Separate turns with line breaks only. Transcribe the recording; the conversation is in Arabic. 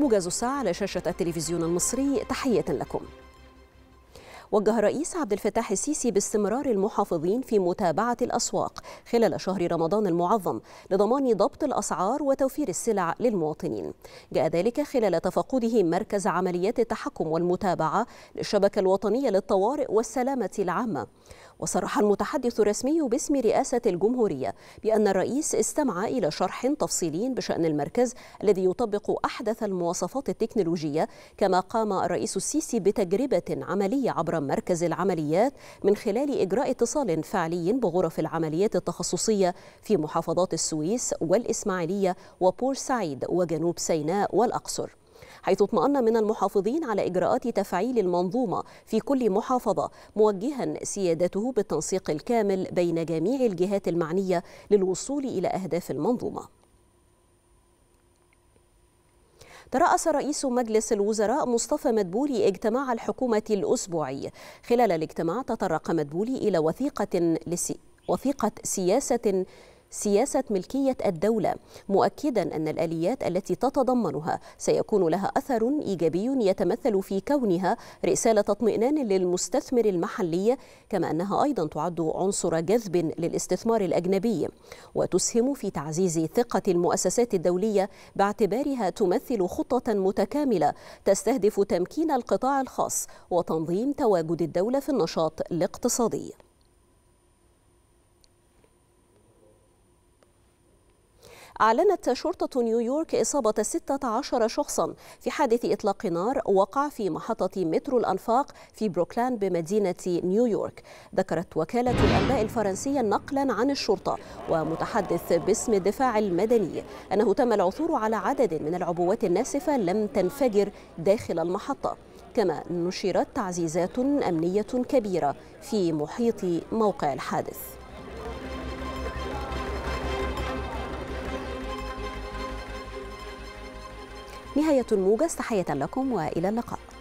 موجز الساعة على شاشة التلفزيون المصري تحية لكم وجه الرئيس عبد الفتاح السيسي باستمرار المحافظين في متابعة الأسواق خلال شهر رمضان المعظم لضمان ضبط الأسعار وتوفير السلع للمواطنين جاء ذلك خلال تفقده مركز عمليات التحكم والمتابعة للشبكة الوطنية للطوارئ والسلامة العامة وصرح المتحدث الرسمي باسم رئاسة الجمهورية بأن الرئيس استمع إلى شرح تفصيلي بشأن المركز الذي يطبق أحدث المواصفات التكنولوجية كما قام الرئيس السيسي بتجربة عملية عبر مركز العمليات من خلال إجراء اتصال فعلي بغرف العمليات التخصصية في محافظات السويس والإسماعيلية وبورسعيد وجنوب سيناء والأقصر حيث اطمأن من المحافظين على إجراءات تفعيل المنظومة في كل محافظة موجها سيادته بالتنسيق الكامل بين جميع الجهات المعنية للوصول إلى أهداف المنظومة ترأس رئيس مجلس الوزراء مصطفى مدبولي اجتماع الحكومة الأسبوعي خلال الاجتماع تطرق مدبولي إلى وثيقة وثيقة سياسة سياسة ملكية الدولة مؤكدا أن الآليات التي تتضمنها سيكون لها أثر إيجابي يتمثل في كونها رسالة اطمئنان للمستثمر المحلي كما أنها أيضا تعد عنصر جذب للاستثمار الأجنبي وتسهم في تعزيز ثقة المؤسسات الدولية باعتبارها تمثل خطة متكاملة تستهدف تمكين القطاع الخاص وتنظيم تواجد الدولة في النشاط الاقتصادي أعلنت شرطة نيويورك إصابة 16 شخصا في حادث إطلاق نار وقع في محطة مترو الأنفاق في بروكلان بمدينة نيويورك ذكرت وكالة الأنباء الفرنسية نقلا عن الشرطة ومتحدث باسم الدفاع المدني أنه تم العثور على عدد من العبوات الناسفة لم تنفجر داخل المحطة كما نشرت تعزيزات أمنية كبيرة في محيط موقع الحادث نهاية الموجز تحية لكم وإلى اللقاء